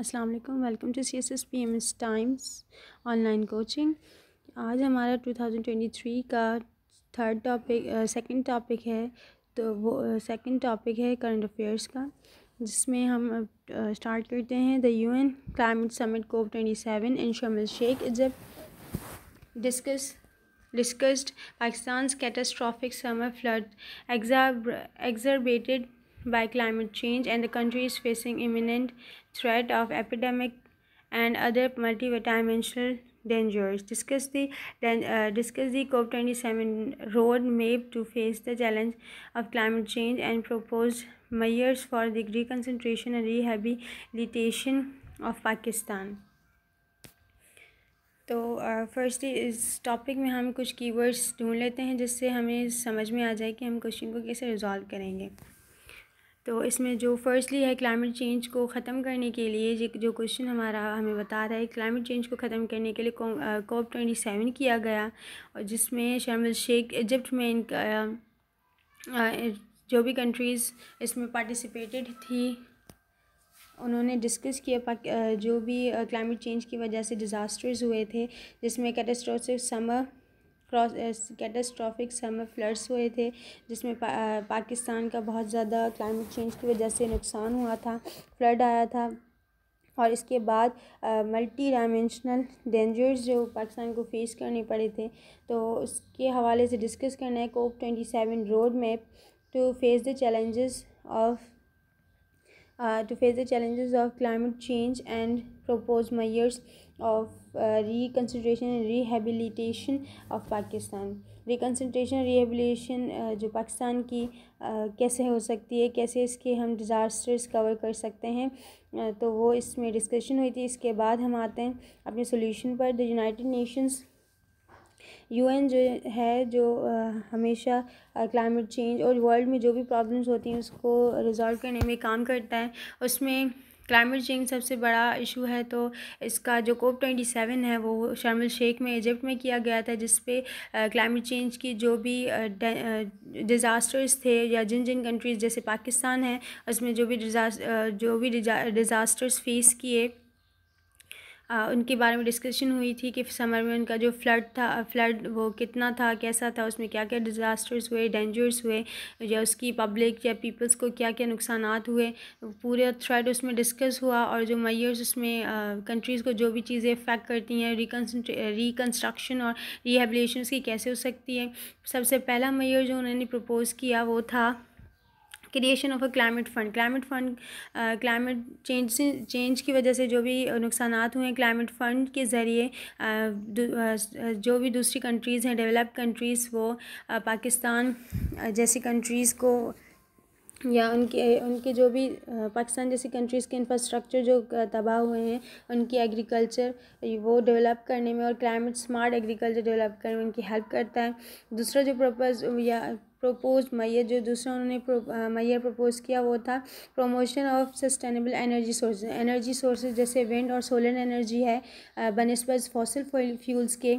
Aslam welcome to C S S P M S times online coaching आज हमारा 2023 का third topic second topic है तो वो सेकंड टॉपिक है करंट अफेयर्स का जिसमें हम स्टार्ट uh, करते हैं the UN climate summit COP 27 in Sharm el Sheikh Egypt discuss Pakistan Pakistan's catastrophic summer flood by climate change and the country is facing imminent threat of epidemic and other multidimensional dangers. Discuss the then uh, discuss the COP 27 road map to face the challenge of climate change and propose measures for the reconcentration and rehabilitation of Pakistan. तो firstly इस topic में हम कुछ keywords ढूंढ लेते हैं जिससे हमें समझ में आ जाए कि हम क्वेश्चन को कैसे रिजॉल्व करेंगे तो इसमें जो फर्स्टली है क्लाइमेट चेंज को ख़त्म करने के लिए जो क्वेश्चन हमारा हमें बता रहा है क्लाइमेट चेंज को ख़त्म करने के लिए कोप ट्वेंटी सेवन किया गया और जिसमें शामिल शेख इजिप्ट में इनका जो भी कंट्रीज़ इसमें पार्टिसिपेटेड थी उन्होंने डिस्कस किया जो भी क्लाइमेट चेंज की वजह से डिज़ास्टर्स हुए थे जिसमें catastrophic summer cross catastrophic summer floods हुए थे जिसमें पा, पाकिस्तान का बहुत ज़्यादा क्लाइमेट चेंज की वजह से नुकसान हुआ था फ्लड आया था और इसके बाद मल्टी डायमेंशनल डेंजर्स जो पाकिस्तान को फेस करने पड़े थे तो उसके हवाले से डिस्कस करना है COP twenty seven road map to face the challenges of to face the challenges of climate change and propose measures of uh, reconsideration and rehabilitation of Pakistan. Reconstruction rehabilitation जो पाकिस्तान की कैसे हो सकती है कैसे इसके हम डिज़ास्टर्स कवर कर सकते हैं तो वो इसमें डिस्कशन हुई थी इसके बाद हम आते हैं अपने सोल्यूशन पर द यूनाइटेड नेशंस यूएन जो है जो हमेशा क्लाइमेट चेंज और वर्ल्ड में जो भी प्रॉब्लम्स होती हैं उसको रिजॉल्व करने में काम करता है उसमें क्लाइमेट चेंज सबसे बड़ा इशू है तो इसका जो कोप ट्वेंटी सेवन है वो शर्मिल शेख में इजिप्ट में किया गया था जिसपे क्लाइमेट चेंज की जो भी डिज़ास्टर्स थे या जिन जिन कंट्रीज़ जैसे पाकिस्तान है उसमें जो भी डिज़ास्ट जो भी डिज़ास्टर्स फेस किए आ, उनके बारे में डिस्कशन हुई थी कि समर में उनका जो फ्लड था फ्लड वो कितना था कैसा था उसमें क्या क्या डिज़ास्टर्स हुए डेंजर्स हुए या उसकी पब्लिक या पीपल्स को क्या क्या नुकसान हुए पूरा थ्रेड उसमें डिस्कस हुआ और जो मैयर्स उसमें कंट्रीज़ को जो भी चीज़ें इफ़ेक्ट करती हैं रिकन्स्ट्रक्शन और रिहेबलेशन की कैसे हो सकती है सबसे पहला मैयर जो उन्होंने प्रपोज़ किया वो था creation of a climate fund climate fund climate change change की वजह से जो भी uh, नुकसान हुए हैं क्लाइमेट फंड के ज़रिए uh, uh, जो भी दूसरी कंट्रीज़ हैं डेवलप कंट्रीज़ वो पाकिस्तान जैसी कंट्रीज़ को या उनके उनके जो भी पाकिस्तान जैसी कंट्रीज़ के इंफ्रास्ट्रक्चर जो तबाह हुए हैं उनकी एग्रीकल्चर वो डेवलप करने में और क्लाइमेट स्मार्ट एग्रीकल्चर डेवलप करने में उनकी हेल्प करता है दूसरा जो पर्पज़ या प्रपोज मैयर जो दूसरा उन्होंने प्रो, मैयर प्रपोज किया वो था promotion of sustainable energy source energy sources जैसे विंड और सोलर एनर्जी है बनस्बत फॉसिल फ्यूल्स के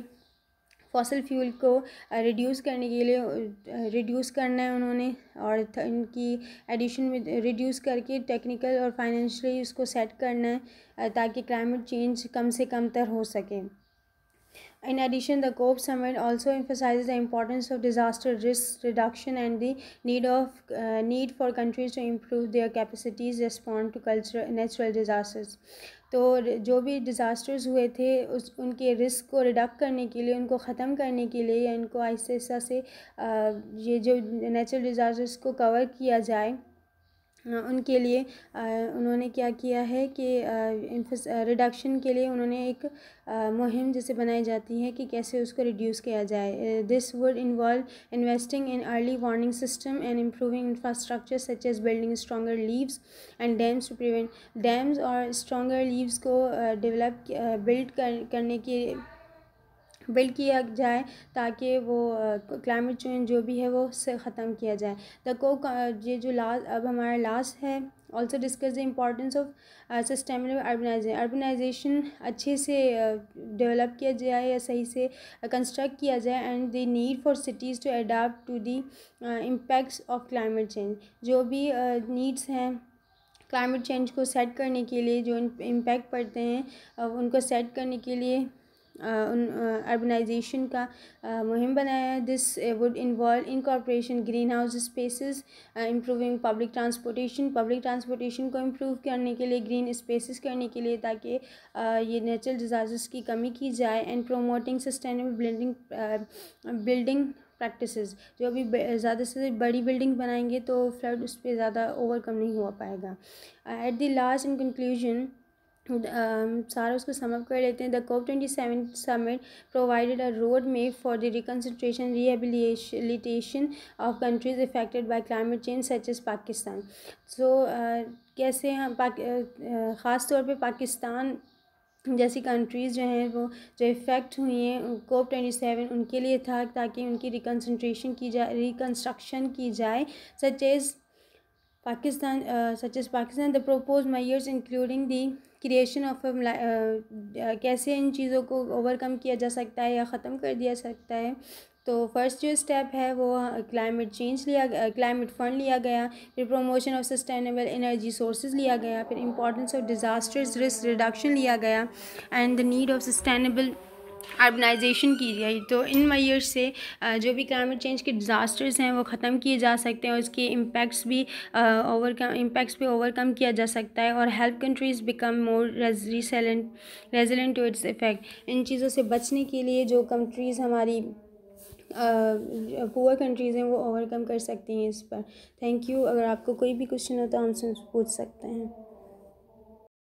फॉसल फ्यूल को रिड्यूस करने के लिए रिड्यूस करना है उन्होंने और इनकी एडिशन में रिड्यूस करके टेक्निकल और फाइनेंशली उसको सेट करना है ताकि क्लाइमेट चेंज कम से कम तर हो सके In addition, the COP summit also emphasizes the importance of disaster risk reduction and the need of uh, need for countries to improve their capacities to respond to cultural natural disasters. तो जो भी disasters हुए थे उस उनके risk को redact करने के लिए उनको ख़त्म करने के लिए या इनको ऐसे ऐसा से ये जो नेचुरल डिज़ास्टर्स को कवर किया जाए उनके लिए उन्होंने क्या किया है कि रिडक्शन के लिए उन्होंने एक मुहिम जैसे बनाई जाती है कि कैसे उसको रिड्यूस किया जाए this would involve investing in early warning system and improving infrastructure such as building stronger levees and dams to prevent dams और स्ट्रॉगर लीव्स को डेवलप बिल्ड करने के बिल्ड किया जाए ताकि वो क्लाइमेट चेंज जो भी है वो उससे ख़त्म किया जाए द को ये जो लास्ट अब हमारा लास्ट है also discuss the importance of sustainable urbanisation urbanisation अच्छे से डेवलप किया जाए या सही से कंस्ट्रक्ट किया जाए and the need for cities to adapt to the impacts of climate change जो भी नीड्स uh, हैं क्लाइमेट चेंज को सेट करने के लिए जो इम्पैक्ट पड़ते हैं उनको सेट करने के लिए अर्बनाइजेशन का मुहिम बनाया है this would involve in corporation green house spaces improving public transportation public transportation को इम्प्रूव करने के लिए ग्रीन स्पेसिस करने के लिए ताकि ये नेचुरल डिज़ास्टर्स की कमी की जाए and promoting sustainable building building practices जो अभी ज़्यादा से बड़ी बिल्डिंग बनाएंगे तो फ्लड उस पर ज़्यादा ओवरकम नहीं हो पाएगा at the last in conclusion सारा उसको समअप कर लेते हैं the COP twenty seven summit provided a road map for the reconstruction rehabilitation of countries affected by climate change such as Pakistan so कैसे हम ख़ास तौर पर पाकिस्तान जैसी कंट्रीज़ जो हैं वो जो इफ़ेक्ट हुई हैं कोप ट्वेंटी सेवन उनके लिए था ताकि उनकी रिकन्सट्रेशन की जाए रिकन्स्ट्रक्शन की जाए such as Pakistan, uh, such as Pakistan, the proposed measures including the creation of a, uh, uh, कैसे इन चीज़ों को overcome किया जा सकता है या ख़त्म कर दिया सकता है तो फर्स्ट जो स्टेप है वो क्लाइमेट uh, चेंज लिया क्लाइमेट uh, फंड लिया गया फिर promotion of sustainable energy sources लिया गया फिर importance of disasters risk reduction लिया गया and the need of sustainable organisation की गई तो इन मैयर से जो भी क्लाइमेट चेंज के डिज़ास्टर्स हैं वो ख़त्म किए जा सकते हैं और इसके इम्पैक्ट्स भी ओवरकम इम्पैक्ट्स भी ओवरकम किया जा सकता है और help countries become more resilient resilient to its effect इन चीज़ों से बचने के लिए जो कंट्रीज़ हमारी पुअर कंट्रीज़ हैं वो ओवरकम कर सकती हैं इस पर थैंक यू अगर आपको कोई भी क्वेश्चन हो तो हमसे पूछ सकते हैं